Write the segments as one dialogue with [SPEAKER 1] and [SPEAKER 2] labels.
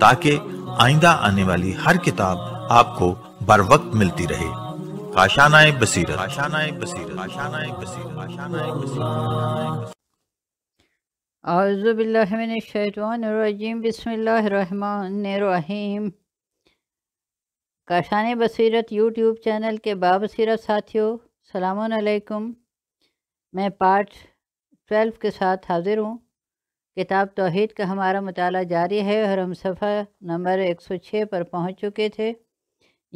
[SPEAKER 1] ताकि आइंदा आने वाली हर किताब आपको बर वक्त मिलती रहे काशानाए बसीरत काशानाए बसीरत काशानाए बसीरत काशानाए बसीरत आज़बिल्लिनशैतवानरजीम बसमीम काशान बसीरत यूट्यूब चैनल के बाबसीरत साथियों सलामुन अलैकुम मैं पार्ट ट्वेल्व के साथ हाज़िर हूँ किताब तोहद का हमारा मताल जारी है और हम सफ़ा नंबर एक सौ छः पर पहुँच चुके थे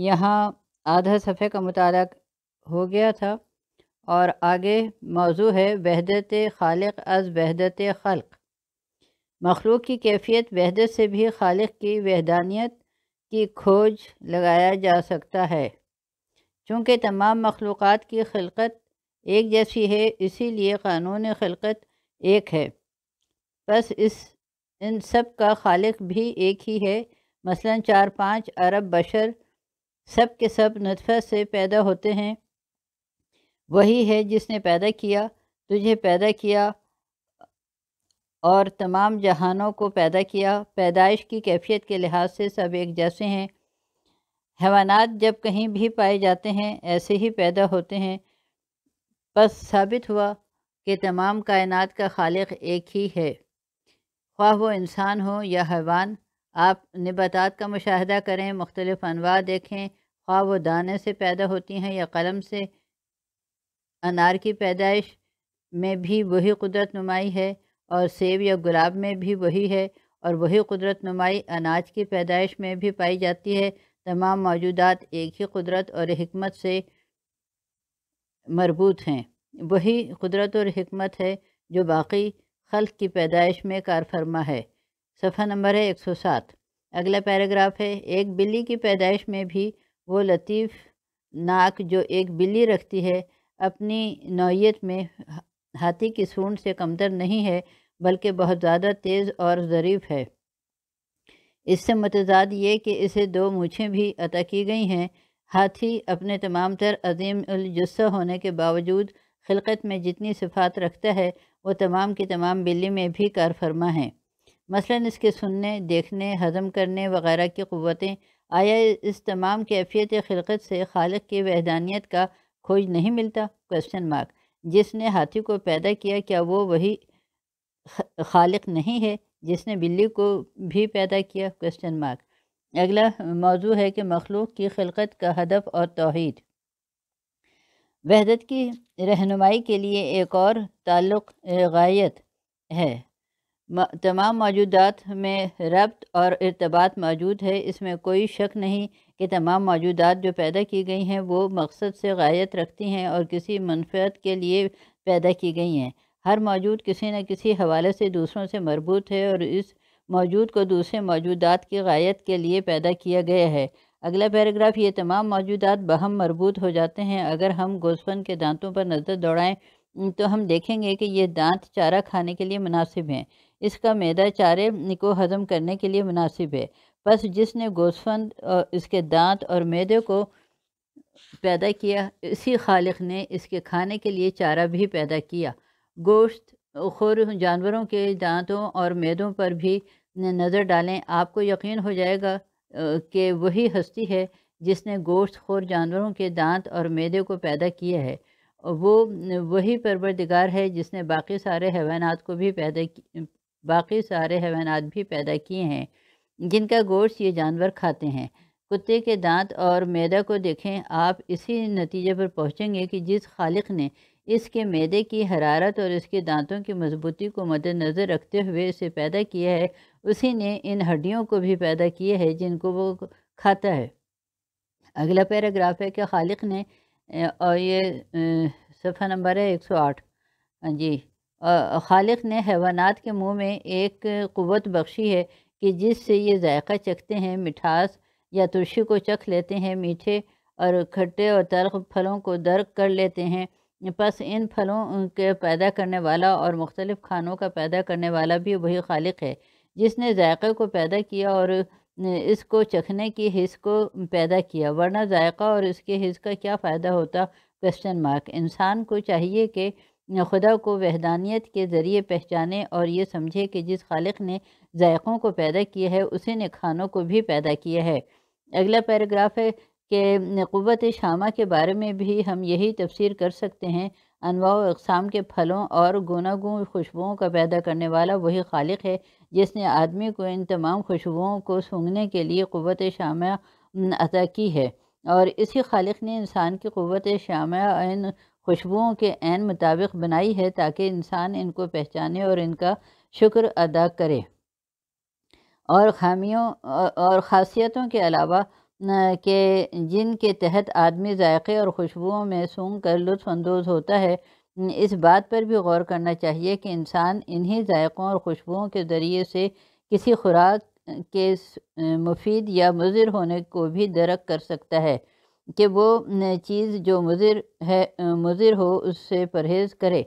[SPEAKER 1] यहाँ आधा सफ़े का मताल हो गया था और आगे मौजू है बहदत खाल अज बहदत खल़ मखलूक की कैफियत बहदत से भी खाल की वहदानियत की खोज लगाया जा सकता है चूँकि तमाम मखलूक़ात की खिलकत एक जैसी है इसीलिए क़ानून खिलकत एक है बस इस इन सब का खालिक भी एक ही है मसलन चार पाँच अरब बशर सब के सब नतफ़ा से पैदा होते हैं वही है जिसने पैदा किया तुझे पैदा किया और तमाम जहानों को पैदा किया पैदाइश की कैफियत के लिहाज से सब एक जैसे हैं हैवानात जब कहीं भी पाए जाते हैं ऐसे ही पैदा होते हैं बस साबित हुआ कि तमाम कायनात का खालिक एक ही है ख्वा वो इंसान हो या हैवान आप नबातात का मुशाह करें मुख्तलिफ अनवा देखें ख्वा वो दाने से पैदा होती हैं या कलम से अनार की पैदाइश में भी वही कुदरत नुमाई है और सेब या गुलाब में भी वही है और वही कुदरत नुमाई अनाज की पैदाइश में भी पाई जाती है तमाम मौजूदात एक ही कुदरत और हमत से मरबूत हैं वही कुदरत और हमत है जो बाकी खल्क की पैदाइश में कारफरमा है सफ़ा नंबर है एक सौ सात अगला पैराग्राफ है एक बिल्ली की पैदाइश में भी वो लतीफ़ नाक जो एक बिल्ली रखती है अपनी नौीयत में हाथी की सूंड से कमतर नहीं है बल्कि बहुत ज़्यादा तेज़ और ज़रीफ़ है इससे मतजाद ये कि इसे दो मूछें भी अता की गई हैं हाथी अपने तमाम तर अजीम उलजुस्सा होने के बावजूद खिलकत में जितनी सिफात रखता है वो तमाम की तमाम बिल्ली में भी कार फरमा है मसलन इसके सुनने देखने हज़म करने वगैरह की क़वतें आया इस तमाम कैफियत खिलकत से खालक की वहदानियत का खोज नहीं मिलता क्वेश्चन मार्क जिसने हाथी को पैदा किया क्या वो वही खालक नहीं है जिसने बिल्ली को भी पैदा किया क्वेश्चन मार्क अगला मौजू है कि मखलूक की खिलकत का हदफ और तोहद वहदत की रहनुमाई के लिए एक और ताल्लुक़ गायत है तमाम मौजूदात में रब्त और इरतबात मौजूद है इसमें कोई शक नहीं कि तमाम मौजूदात जो पैदा की गई हैं वो मकसद से गायत रखती हैं और किसी मनफियत के लिए पैदा की गई हैं हर मौजूद किसी न किसी हवाले से दूसरों से मरबूत है और इस मौजूद को दूसरे मौजूदात की गायत के लिए पैदा किया गया है अगला पैराग्राफ ये तमाम मौजूदात बहम मरबूत हो जाते हैं अगर हम गोसफन के दांतों पर नज़र दौड़ाएं तो हम देखेंगे कि ये दांत चारा खाने के लिए मुनासिब हैं इसका मैदा चारे को हज़म करने के लिए मुनासिब है बस जिसने गोसफन इसके दांत और मैदे को पैदा किया इसी खालिक ने इसके खाने के लिए चारा भी पैदा किया गोश्त खुर जानवरों के दांतों और मैदों पर भी नज़र डालें आपको यकीन हो जाएगा के वही हस्ती है जिसने गोश्त खोर जानवरों के दांत और मैदे को पैदा किया है वो वही परवरदिगार है जिसने बाकी सारे हैवानात को भी पैदा बाकी सारे हैवानात भी पैदा किए हैं जिनका गोश्त ये जानवर खाते हैं कुत्ते के दांत और मैदा को देखें आप इसी नतीजे पर पहुंचेंगे कि जिस खालिक ने इसके मैदे की हरारत और इसके दांतों की मजबूती को मद्दनज़र रखते हुए इसे पैदा किया है उसी ने इन हड्डियों को भी पैदा किया है जिनको वो खाता है अगला पैराग्राफ है कि खालिक ने और ये सफ़ा नंबर है एक सौ आठ हाँ जी खालिक ने हैवानात के मुंह में एक क़वत बख्शी है कि जिससे ये जायका चखते हैं मिठास या तुर्शी को चख लेते हैं मीठे और खट्टे और तर्क फलों को दर्क कर लेते हैं बस इन फलों के पैदा करने वाला और मुख्तलिफ़ खानों का पैदा करने वाला भी वही खालिक है जिसने जायक़े को पैदा किया और इसको चखने की हिस्स को पैदा किया वरना जायका और इसके हिस्स का क्या फ़ायदा होता क्वेश्चन मार्क इंसान को चाहिए कि खुदा को वहदानियत के ज़रिए पहचाने और ये समझे कि जिस खालिक ने जायकों को पैदा किया है उसी ने खानों को भी पैदा किया है अगला पैराग्राफ है कि क़वत शामा के बारे में भी हम यही तफसर कर सकते हैं अनवा अकसाम के फलों और गुनागुन खुशबुओं का पैदा करने वाला वही खालिक है जिसने आदमी को इन तमाम खुशबुओं को सूंघने के लिए क़वत शामा अदा की है और इसी खालिक ने इंसान की क़वत शामा इन खुशबुओं के एन मुताबिक बनाई है ताकि इंसान इनको पहचाने और इनका शिक्र अदा करे और खामियों और ख़ासियतों के अलावा के जिन के तहत आदमी जायक़े और खुशबुओं में सूंग कर लुफानंदोज़ होता है इस बात पर भी गौर करना चाहिए कि इंसान इन्हीं जायक़ों और खुशबुओं के ज़रिए से किसी खुराक के मुफीद या मुजिर होने को भी दरक कर सकता है कि वो चीज़ जो मुजिर है मुजिर हो उससे परहेज़ करे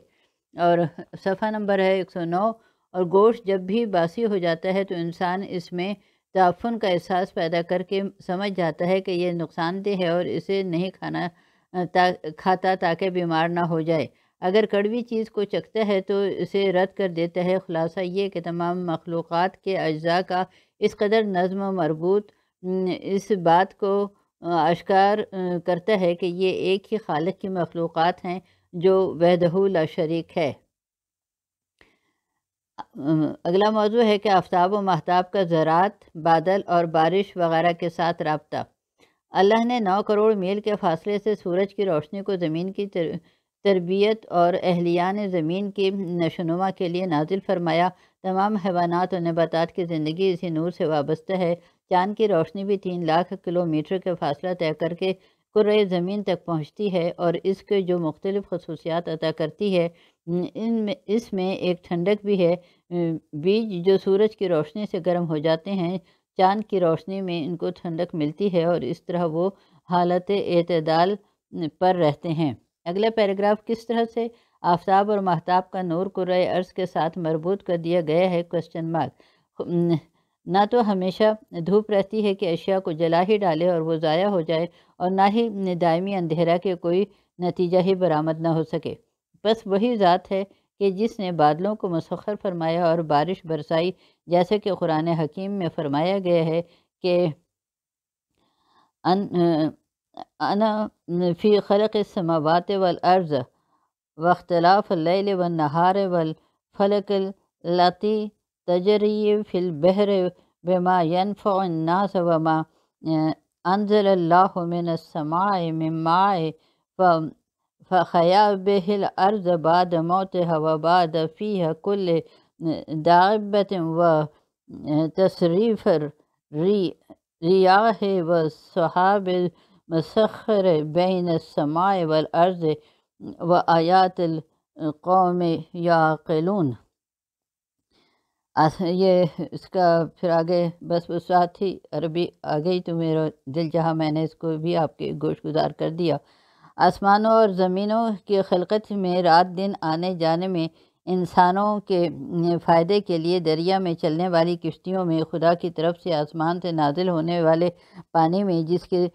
[SPEAKER 1] और सफ़ा नंबर है एक सौ नौ और गोश्त जब भी बासी हो जाता है तो इंसान इसमें तफ़न तो का एहसास पैदा करके समझ जाता है कि यह नुकसानदेह है और इसे नहीं खाना ता, खाता ताकि बीमार ना हो जाए अगर कड़वी चीज़ को चखता है तो इसे रद्द कर देता है खुलासा ये कि तमाम मखलूक़ के अज्जा का इस कदर नज़म मरबूत इस बात को आश्कार करता है कि ये एक ही खालक की मखलूक़ात हैं जो वहदहू शरीक है अगला मौजू है कि आफ्ताब व महताब का ज़रात बादल और बारिश वगैरह के साथ रबता अल्लाह ने नौ करोड़ मील के फासले से सूरज की रोशनी को ज़मीन की तर, तरबियत और अहलियान ज़मीन की नशोनुमा के लिए नाजिल फरमाया तमाम हैवानात और नबात की ज़िंदगी इसी नूर से वाबस्ता है चाँद की रोशनी भी तीन लाख किलोमीटर का फासला तय करके कुर ज़मीन तक पहुँचती है और इसके जो मुख्तलिफ़ खसूसियात अदा करती है में इसमें एक ठंडक भी है बीज जो सूरज की रोशनी से गर्म हो जाते हैं चाँद की रोशनी में इनको ठंडक मिलती है और इस तरह वो हालत अतदाल पर रहते हैं अगला पैराग्राफ किस तरह से आफ्ताब और महताब का नूर कुर्र अर्ज़ के साथ मरबूत कर दिया गया है क्वेश्चन मार्क ना तो हमेशा धूप रहती है कि अशिया को जला ही डाले और वो ज़ाया हो जाए और ना ही दायमी अंधेरा के कोई नतीजा ही बरामद ना हो सके बस वही ज़ात है कि जिसने बादलों को मसखर फरमाया और बारिश बरसाई जैसे कि कुरान हकीम में फरमाया गया है कि अन फ़ी खलक समावत वल अर्ज़ वख्तलाफ़ व नहार वल फलकल लती تجري في البحر بما ينفع الناس وما آه، أنزل الله من السماء من ماء فخيا به الأرض بعد موتها وبعد فيها كل آه، دابة وتصريف آه، الرياح والسحاب المسخر بين السماء والأرض وآيات القوم يعقلون ये इसका फिर आगे बस वो साथ ही अरबी आ गई तो मेरा दिल जहाँ मैंने इसको भी आपके गोश गुजार कर दिया आसमानों और ज़मीनों की खलकत में रात दिन आने जाने में इंसानों के फ़ायदे के लिए दरिया में चलने वाली किश्तियों में खुदा की तरफ से आसमान से नाजिल होने वाले पानी में जिसके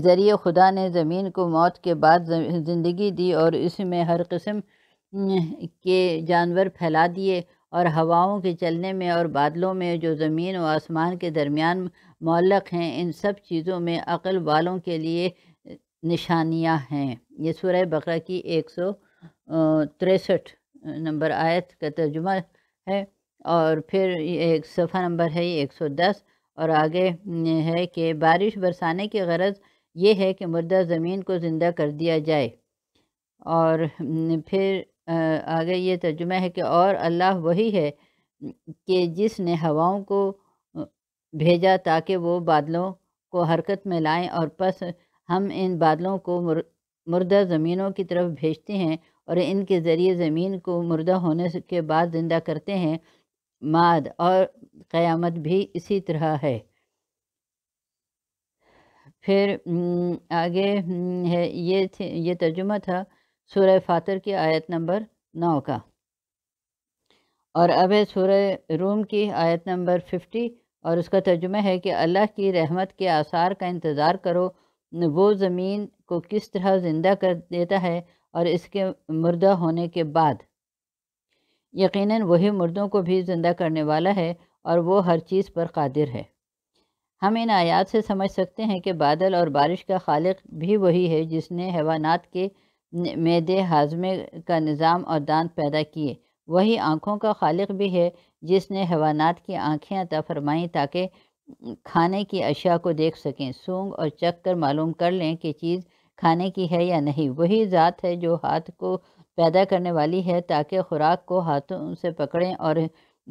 [SPEAKER 1] ज़रिए खुदा ने ज़मीन को मौत के बाद ज़िंदगी दी और इसमें हर किस्म के जानवर फैला दिए और हवाओं के चलने में और बादलों में जो ज़मीन व आसमान के दरमियान मौलक हैं इन सब चीज़ों में अक़ल वालों के लिए निशानियां हैं ये सुरह बकरा की एक सौ तिरसठ नंबर आयत का तर्जुमा है और फिर एक सफ़ा नंबर है ये एक सौ दस और आगे है कि बारिश बरसाने की गरज ये है कि मुर्दा ज़मीन को ज़िंदा कर दिया जाए और फिर आगे ये तर्जुमा है कि और अल्लाह वही है कि जिसने हवाओं को भेजा ताकि वो बादलों को हरकत में लाएं और पस हम इन बादलों को मुर, मुर्दा ज़मीनों की तरफ भेजते हैं और इनके ज़रिए ज़मीन को मुर्दा होने के बाद ज़िंदा करते हैं माद और क़यामत भी इसी तरह है फिर आगे है ये ये तर्जुमा था सूर्य फातर की आयत नंबर नौ का और अब है सूर्य रूम की आयत नंबर फिफ्टी और उसका तर्जुमा है कि अल्लाह की रहमत के आसार का इंतज़ार करो वो ज़मीन को किस तरह ज़िंदा कर देता है और इसके मुर्दा होने के बाद यकीनन वही मुर्दों को भी ज़िंदा करने वाला है और वो हर चीज़ पर कादिर है हम इन आयात से समझ सकते हैं कि बादल और बारिश का खालिक भी वही है जिसने हैवानात के मैदे हाजमे का निज़ाम और दांत पैदा किए वही आँखों का खालिक भी है जिसने हवानात की आँखें अता फरमाईं ताकि खाने की अशिया को देख सकें सूंग और चख कर मालूम कर लें कि चीज़ खाने की है या नहीं वही ज़ात है जो हाथ को पैदा करने वाली है ताकि खुराक को हाथों से पकड़ें और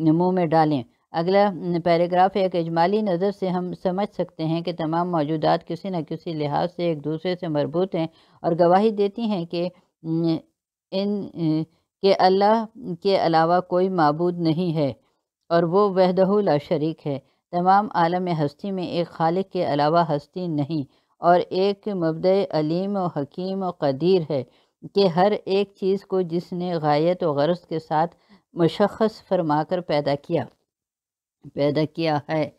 [SPEAKER 1] मुँह में डालें अगला पैराग्राफ एक अजमाली नज़र से हम समझ सकते हैं कि तमाम मौजूदात किसी न किसी लिहाज से एक दूसरे से मरबूत हैं और गवाही देती हैं कि इन के अल्लाह के अलावा कोई मबूद नहीं है और वो वहदहुला शरीक है तमाम आलम हस्ती में एक खालिक के अलावा हस्ती नहीं और एक मबद अलीम व हकीम व कदीर है कि हर एक चीज़ को जिसने गायत व गर्ज के साथ मुशख़ फरमा कर पैदा किया पैदा किया है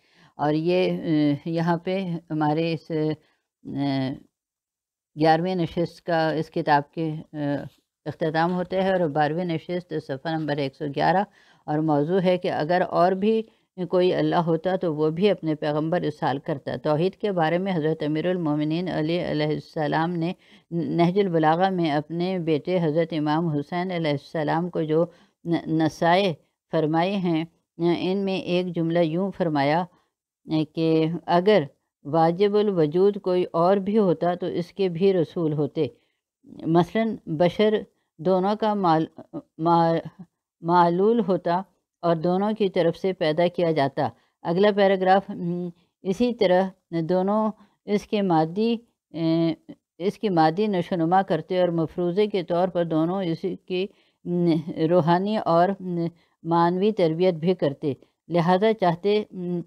[SPEAKER 1] और ये यहाँ पे हमारे इस ग्यारहवीं नशस्त का इस किताब के अख्ताम होते हैं और बारहवीं नशस्त सफ़ा नंबर एक सौ ग्यारह और मौजू है कि अगर और भी कोई अल्लाह होता तो वो भी अपने पैगम्बर इसाल करता तोहद के बारे में हज़रत अमीरमिन अलीसम ने नहजुलबलागा में अपने बेटे हज़रत इमाम हुसैन सलाम को जो नसाए फरमाए हैं इन में एक जुमला यूँ फरमाया कि अगर वाजिबुल वजूद कोई और भी होता तो इसके भी रसूल होते मसलन बशर दोनों का माल मा, मालूल होता और दोनों की तरफ से पैदा किया जाता अगला पैराग्राफ इसी तरह दोनों इसके मादी इसकी मादी नशोनुमा करते और मफरूज़े के तौर पर दोनों इसकी रूहानी और मानवी तरबियत भी करते लिहाजा चाहते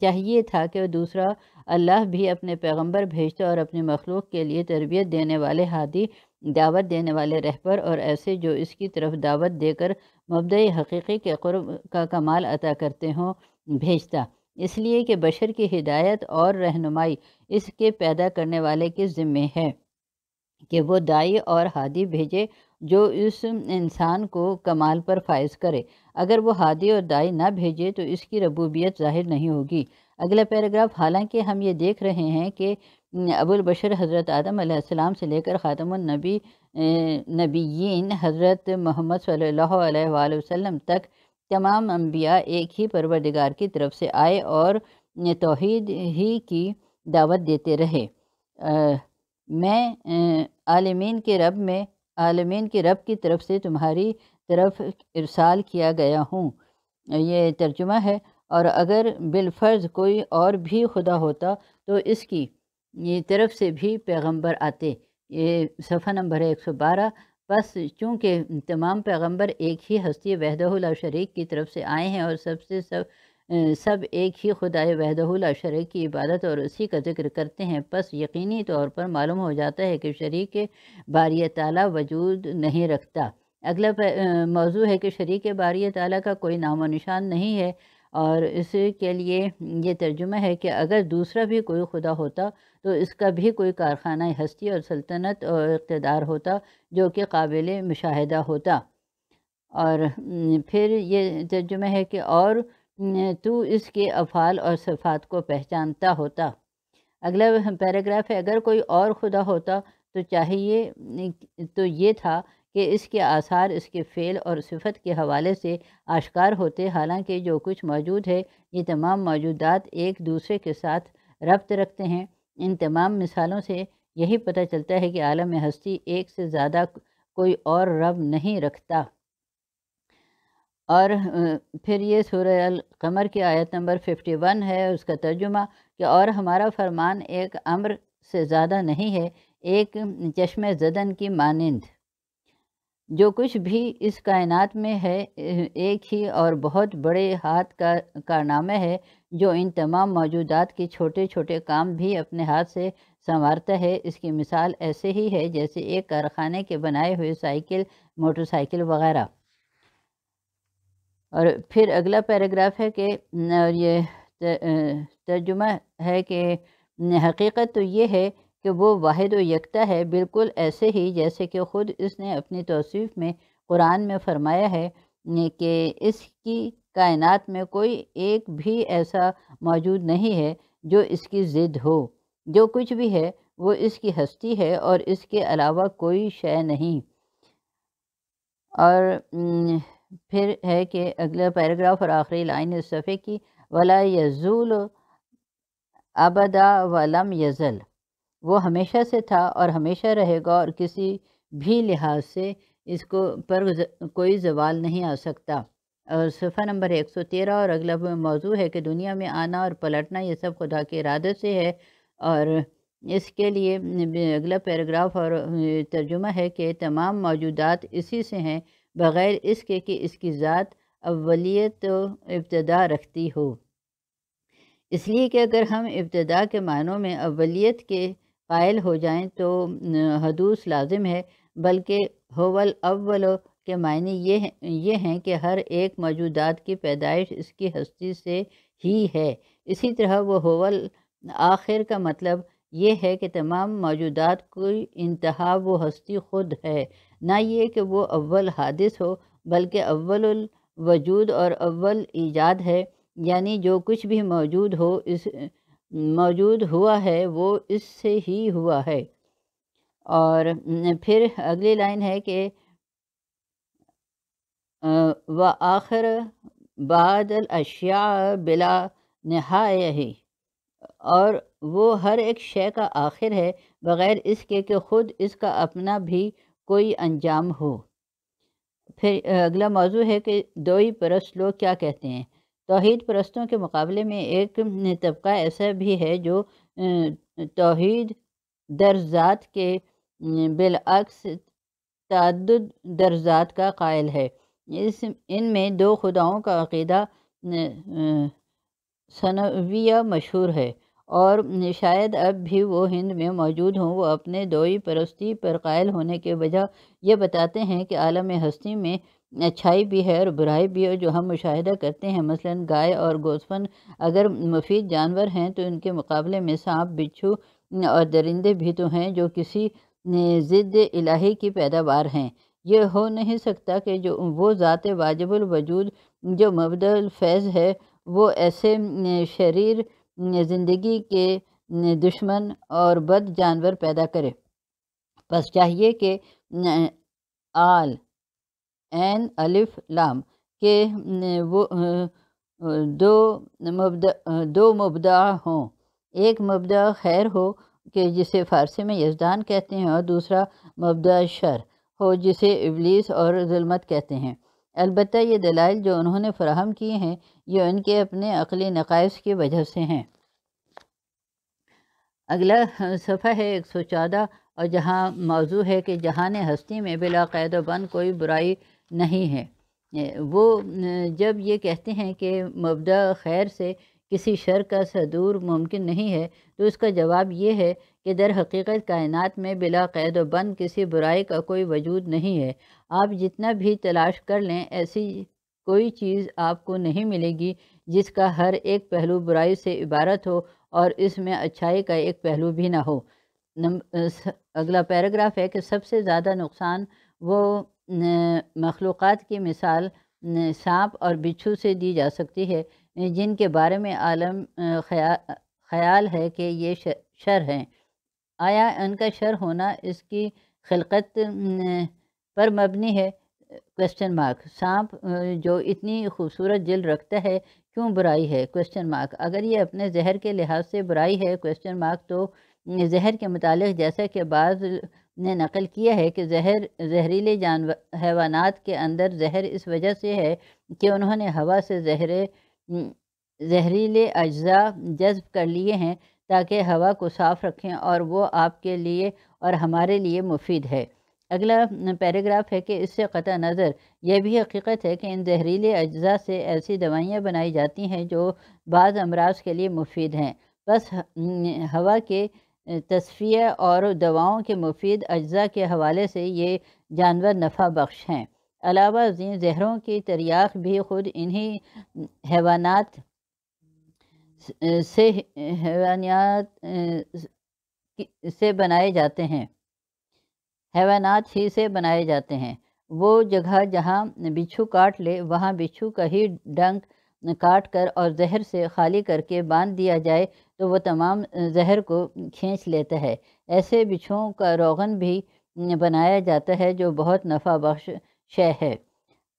[SPEAKER 1] चाहिए था कि दूसरा अल्लाह भी अपने पैगंबर भेजते और अपने मखलूक के लिए तरबियत देने वाले हादी दावत देने वाले रहबर और ऐसे जो इसकी तरफ दावत देकर मबदई हकीकी के कुर का कमाल अता करते हों भेजता इसलिए कि बशर की हिदायत और रहनुमाई इसके पैदा करने वाले के ज़िम्मे है कि वो दाई और हादी भेजे जो इस इंसान को कमाल पर फायज करे अगर वो हादी और दाई ना भेजे तो इसकी रबूबियत जाहिर नहीं होगी अगला पैराग्राफ हालांकि हम ये देख रहे हैं कि अबुल बशर हज़रत आदम सलाम से लेकर ख़ातमनबी नबीन हज़रत मोहम्मद सल्लल्लाहु अलैहि वसल्लम तक तमाम अम्बिया एक ही परवरदिगार की तरफ से आए और तोहद ही की दावत देते रहे आ, मैं आलमीन के रब में आलमीन के रब की तरफ से तुम्हारी तरफ इरसाल किया गया हूँ ये तर्जुमा है और अगर बिलफ़र्ज़ कोई और भी खुदा होता तो इसकी ये तरफ से भी पैगंबर आते ये सफ़ा नंबर है एक सौ बारह बस चूँकि तमाम पैगंबर एक ही हस्ती वहदहुल्ला शरीक की तरफ से आए हैं और सबसे सब सब एक ही खुदा वहदहुल्ला शरीक की इबादत और उसी का जिक्र करते हैं बस यकीनी तौर पर मालूम हो जाता है कि शरीक बारी तला वजूद नहीं रखता अगला मौजू है कि शरीक बारी ताली का कोई व निशान नहीं है और इसके लिए ये तर्जुमा है कि अगर दूसरा भी कोई खुदा होता तो इसका भी कोई कारखाना हस्ती और सल्तनत और इकतदार होता जो कि काबिल मुशाह होता और फिर ये तर्जुमा है कि और तू इसके अफ़ाल और सफ़ात को पहचानता होता अगला पैराग्राफ है अगर कोई और खुदा होता तो चाहिए तो ये था कि इसके आसार इसके फ़ेल और सिफत के हवाले से आश्कार होते हालांकि जो कुछ मौजूद है ये तमाम मौजूदात एक दूसरे के साथ रब्त रखते हैं इन तमाम मिसालों से यही पता चलता है कि आलम हस्ती एक से ज़्यादा कोई और रब नहीं रखता और फिर ये सूर्य कमर की आयत नंबर फिफ्टी वन है उसका तर्जुमा कि और हमारा फरमान एक अम्र से ज़्यादा नहीं है एक चश्म जदन की मानंद जो कुछ भी इस कायनात में है एक ही और बहुत बड़े हाथ का कारनामा है जो इन तमाम मौजूदात के छोटे छोटे काम भी अपने हाथ से संवारता है इसकी मिसाल ऐसे ही है जैसे एक कारखाने के बनाए हुए साइकिल मोटरसाइकिल वगैरह और फिर अगला पैराग्राफ है कि ये तर्जुमा है कि हकीकत तो ये है कि वो वाहिद यकता है बिल्कुल ऐसे ही जैसे कि ख़ुद इसने अपनी तोसीफ़ में कुरान में फ़रमाया है कि इसकी कायनात में कोई एक भी ऐसा मौजूद नहीं है जो इसकी ज़िद हो जो कुछ भी है वो इसकी हस्ती है और इसके अलावा कोई शय नहीं और फिर है कि अगला पैराग्राफ और आखिरी लाइन इस सफ़े की वला यजूल अबदा वलम यज़ल वो हमेशा से था और हमेशा रहेगा और किसी भी लिहाज से इसको पर ज, कोई जवाल नहीं आ सकता और सफ़ा नंबर एक सौ तेरह और अगला मौजू है कि दुनिया में आना और पलटना ये सब खुदा के इरादे से है और इसके लिए अगला पैराग्राफ और तर्जुमा है कि तमाम मौजूदात इसी से हैं बग़ैर इसके कि इसकी ज़ात अवलीत इब्तदा रखती हो इसलिए कि अगर हम इब्तदा के मानों में अवलीत के क़ायल हो जाएं तो हदूस लाजिम है बल्कि होवल अव्वल के मायने ये हैं ये हैं कि हर एक मौजूदात की पैदाइश इसकी हस्ती से ही है इसी तरह वह होवल आखिर का मतलब ये है कि तमाम मौजूदात की इंतहा वो हस्ती खुद है ना ये कि वो अव्वल हादिस हो बल्कि अव्वल वजूद और अव्वल ईजाद है यानी जो कुछ भी मौजूद हो इस मौजूद हुआ है वो इससे ही हुआ है और फिर अगली लाइन है कि व आखिर बादल अशिया बिला नहाय ही और वो हर एक शय का आखिर है बग़ैर इसके कि ख़ुद इसका अपना भी कोई अंजाम हो फिर अगला मौजू है कि दो ही लोग क्या कहते हैं तोहद परस्तों के मुकाबले में एक तबका ऐसा भी है जो तोहद दर्जात के बिलअक्स तद दर्जात का कायल है इस इन में दो खुदाओं का अकैदा सनविया मशहूर है और शायद अब भी वो हिंद में मौजूद हों वो अपने दोई परस्ती पर कायल होने के वजह यह बताते हैं कि आलम हस्ती में अच्छाई भी है और बुराई भी है जो हम मुशाहिदा करते हैं मसलन गाय और गोसफन अगर मुफीद जानवर हैं तो इनके मुकाबले में सांप बिच्छू और दरिंदे भी तो हैं जो किसी ज़िद इलाही की पैदावार हैं ये हो नहीं सकता कि जो वो ज़ात वाजबल वजूद जो मबदल फैज़ है वो ऐसे शरीर ज़िंदगी के दुश्मन और बद जानवर पैदा करे बस चाहिए कि आल एन अलिफ लाम के वो दो मुबदा दो मुबदा हों एक मुबदा खैर हो कि जिसे फ़ारसी में यजदान कहते हैं और दूसरा मुबदा शर हो जिसे इबलीस और जुलमत कहते हैं अलबत् ये दलाइल जो उन्होंने फ्राहम किए हैं ये उनके अपने अकली नकायस की वजह से हैं अगला सफ़ा है एक सौ चौदह और जहाँ मौजू है कि ने हस्ती में बिला कैद बंद कोई बुराई नहीं है वो जब ये कहते हैं कि मबदा खैर से किसी शर का सदूर मुमकिन नहीं है तो उसका जवाब ये है कि दर हकीकत कायनात में बिला कैद बंद किसी बुराई का कोई वजूद नहीं है आप जितना भी तलाश कर लें ऐसी कोई चीज़ आपको नहीं मिलेगी जिसका हर एक पहलू बुराई से इबारत हो और इसमें अच्छाई का एक पहलू भी ना हो अगला पैराग्राफ है कि सबसे ज़्यादा नुकसान वो मखलूक़ात की मिसाल सांप और बिच्छू से दी जा सकती है जिनके बारे में आलम ख्या, ख्याल है कि ये शर हैं आया उनका शर होना इसकी खिलकत पर मबनी है क्वेश्चन मार्क सांप जो इतनी खूबसूरत जल रखता है क्यों बुराई है क्वेश्चन मार्क अगर ये अपने जहर के लिहाज से बुराई है क्वेश्चन मार्क तो जहर के मतलब जैसा कि बाज़ ने नकल किया है कि जहर जहरीले जानवर हैवानात के अंदर जहर इस वजह से है कि उन्होंने हवा से जहरे जहरीले अज्जा जज्ब कर लिए हैं ताकि हवा को साफ़ रखें और वो आपके लिए और हमारे लिए मुफीद है अगला पैराग्राफ है कि इससे क़त नज़र यह भी हकीकत है कि इन जहरीले अज्जा से ऐसी दवाइयाँ बनाई जाती हैं जो बाज़ अमराज के लिए मुफीद हैं बस हवा के तस्फिया और दवाओं के मुफीद अज्जा के हवाले से ये जानवर नफा बख्श हैं अलावा जहरों की तरियाक भी ख़ुद इन्हीं हैवानात से हैवानियात से बनाए जाते हैं हैवानात ही से बनाए जाते हैं वो जगह जहाँ बिच्छू काट ले वहाँ बिच्छू का ही डंक काट कर और जहर से खाली करके बांध दिया जाए तो वो तमाम जहर को खींच लेता है ऐसे बिछुओं का रोगन भी बनाया जाता है जो बहुत नफ़ा बख्श शय है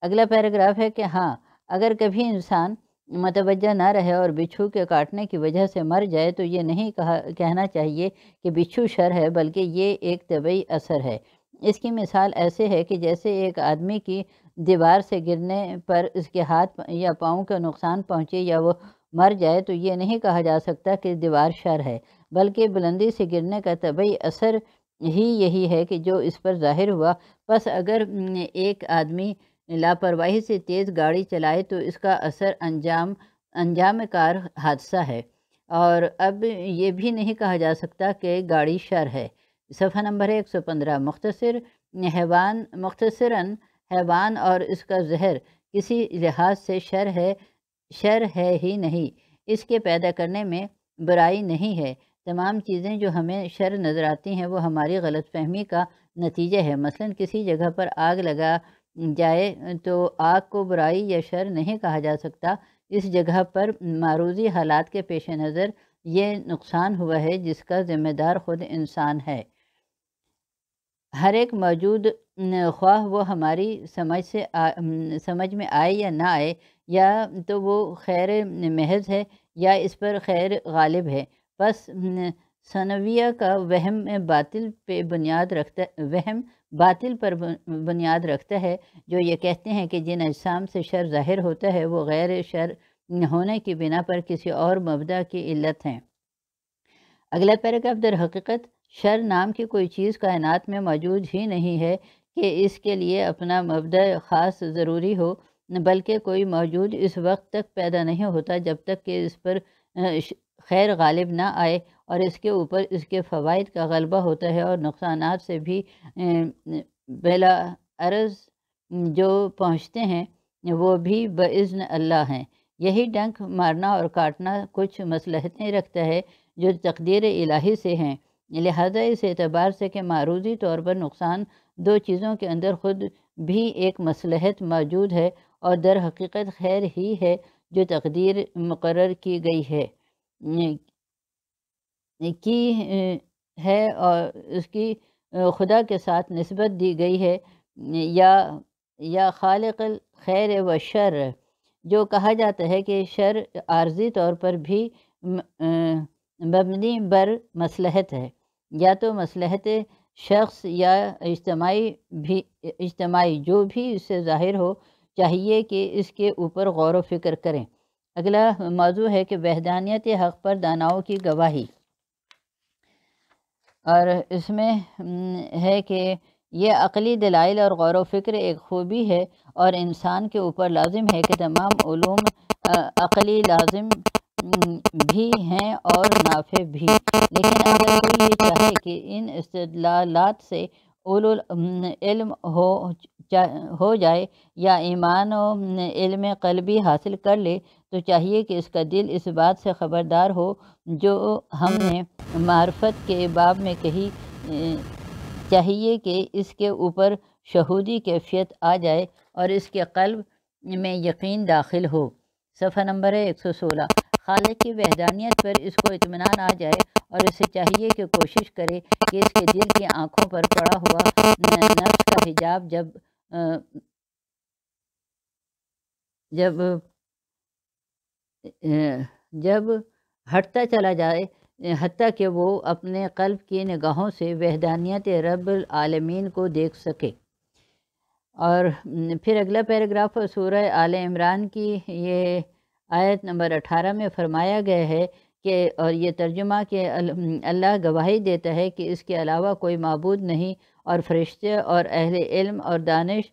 [SPEAKER 1] अगला पैराग्राफ है कि हाँ अगर कभी इंसान मतवजा ना रहे और बिच्छू के काटने की वजह से मर जाए तो ये नहीं कहा कहना चाहिए कि बिच्छू शर है बल्कि ये एक तबई असर है इसकी मिसाल ऐसे है कि जैसे एक आदमी की दीवार से गिरने पर उसके हाथ या पाँव के नुकसान पहुँचे या वो मर जाए तो ये नहीं कहा जा सकता कि दीवार शर है बल्कि बुलंदी से गिरने का तबई असर ही यही है कि जो इस पर जाहिर हुआ बस अगर एक आदमी लापरवाही से तेज़ गाड़ी चलाए तो इसका असर अंजाम अंजाम कार हादसा है और अब ये भी नहीं कहा जा सकता कि गाड़ी शर है सफ़ा नंबर एक सौ पंद्रह मुख्तर हैवान मुख्तसरा हैवान और इसका जहर किसी लिहाज से शर है शर है ही नहीं इसके पैदा करने में बुराई नहीं है तमाम चीज़ें जो हमें शर नज़र आती हैं वो हमारी गलतफहमी का नतीजा है मसलन किसी जगह पर आग लगा जाए तो आग को बुराई या शर नहीं कहा जा सकता इस जगह पर मारूजी हालात के पेश नज़र ये नुकसान हुआ है जिसका ज़िम्मेदार ख़ुद इंसान है हर एक मौजूद ख्वाह वो हमारी समझ से आ, समझ में आए या ना आए या तो वो खैर महज है या इस पर खैर गालिब है बस सनविया का वहम बातिल पे बुनियाद रखता वहम बातिल पर बुनियाद रखता है जो ये कहते हैं कि जिन अजसाम से शर ज़ाहिर होता है वो गैर शर होने की बिना पर किसी और मबदा की इल्लत हैं अगला पैराग्राफ दर हकीकत शर नाम की कोई चीज़ कायनात में मौजूद ही नहीं है कि इसके लिए अपना मबद ख़ास ज़रूरी हो बल्कि कोई मौजूद इस वक्त तक पैदा नहीं होता जब तक कि इस पर खैर गालिब ना आए और इसके ऊपर इसके फ़वाद का गलबा होता है और नुकसान से भी बेला अर्ज जो पहुँचते हैं वो भी बज़न अल्लाह हैं यही डंक मारना और काटना कुछ मसलहतें रखता है जो तकदीर इलाही से हैं लिहाजा इस एतबार से कि मारूजी तौर पर नुकसान दो चीज़ों के अंदर ख़ुद भी एक मसलहत मौजूद है और दर हकीकत खैर ही है जो तकदीर मुकर की गई है की है और उसकी खुदा के साथ नस्बत दी गई है या या खालक खैर व शर जो कहा जाता है कि शर आर्जी तौर पर भी मबनी बर मसलहत है या तो मसलहत शख्स या इज्तमाही भी इज्तमाही जो भी इससे ज़ाहिर हो चाहिए कि इसके ऊपर गौर व फिक्र करें अगला मौजू है कि वहदानियत हक़ पर दानाओं की गवाही और इसमें है कि यह अकली दलाइल और गौर फिक्र एक खूबी है और इंसान के ऊपर लाजिम है कि तमाम तमाम अकली लाजिम भी हैं और नाफे भी लेकिन अगर कोई ये चाहे कि इन इस्तलालात से इल्म हो हो जाए या ईमान इल्म कलबी हासिल कर ले तो चाहिए कि इसका दिल इस बात से ख़बरदार हो जो हमने मार्फत के बाब में कही चाहिए कि इसके ऊपर शहूदी कैफियत आ जाए और इसके कल्ब में यकीन दाखिल हो सफ़ा नंबर है एक सौ सोलह खाले की वहदानियत पर इसको इतमान आ जाए और इसे चाहिए कि कोशिश करे कि इसके दिल की आंखों पर पड़ा हुआ नफ्स का हिजाब जब जब जब हटता चला जाए हती कि वो अपने कल्ब की निगाहों से वहदानियत रब आलमीन को देख सके और फिर अगला पैराग्राफ सूर्य आल इमरान की ये आयत नंबर अठारह में फरमाया गया है कि और ये तर्जुमा के अल्लाह गवाही देता है कि इसके अलावा कोई मबूद नहीं और फरिश्ते और अहल इल्म और दानिश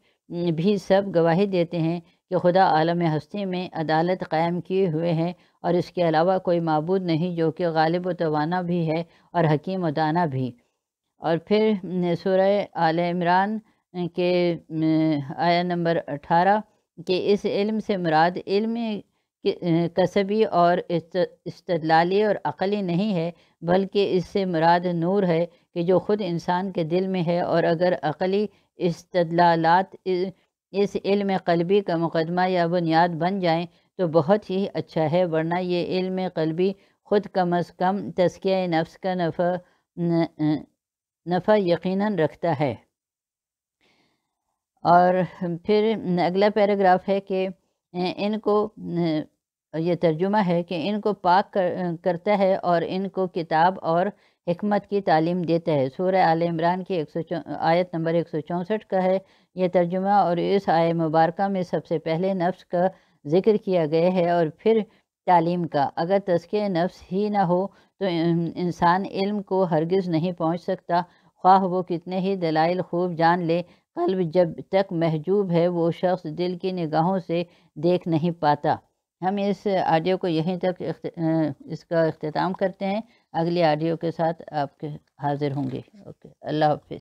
[SPEAKER 1] भी सब गवाही देते हैं कि खुदा आलम हस्ती में अदालत कायम किए हुए हैं और इसके अलावा कोई मबूद नहीं जो कि गालिब तोाना भी है और हकीम दाना भी और फिर सूर्य आल इमरान के आया नंबर अठारह के इस इल्म से मुराद इल्म कसबी और इस्तलाली और अकली नहीं है बल्कि इससे मुराद नूर है कि जो ख़ुद इंसान के दिल में है और अगर अकली इस्तलालात इस इल्म कलबी का मुकदमा या बुनियाद बन जाएँ तो बहुत ही अच्छा है वरना ये इल्म कलबी ख़ुद कम अज़ कम तस्किया नफ्स का नफ़ा नफ़ा यकीनन रखता है और फिर अगला पैराग्राफ है कि इनको यह तर्जुमा है कि इनको पाक कर, करता है और इनको किताब और हमत की तालीम देता है सूर आल इमरान की एक सौ आयत नंबर एक सौ चौंसठ का है यह तर्जुमा और इस आय मुबारक में सबसे पहले नफ्स का जिक्र किया गया है और फिर तालीम का अगर तस्के नफ्स ही ना हो तो इंसान इल्म को हरगज नहीं पहुँच सकता ख्वाह वो कितने ही दलाइल खूब जान ले कल्ब जब तक महजूब है वो शख्स दिल की निगाहों से देख नहीं पाता हम इस ऑडियो को यहीं तक इसका अख्ताम करते हैं अगले ऑडियो के साथ आपके हाजिर होंगे ओके अल्लाह हाफि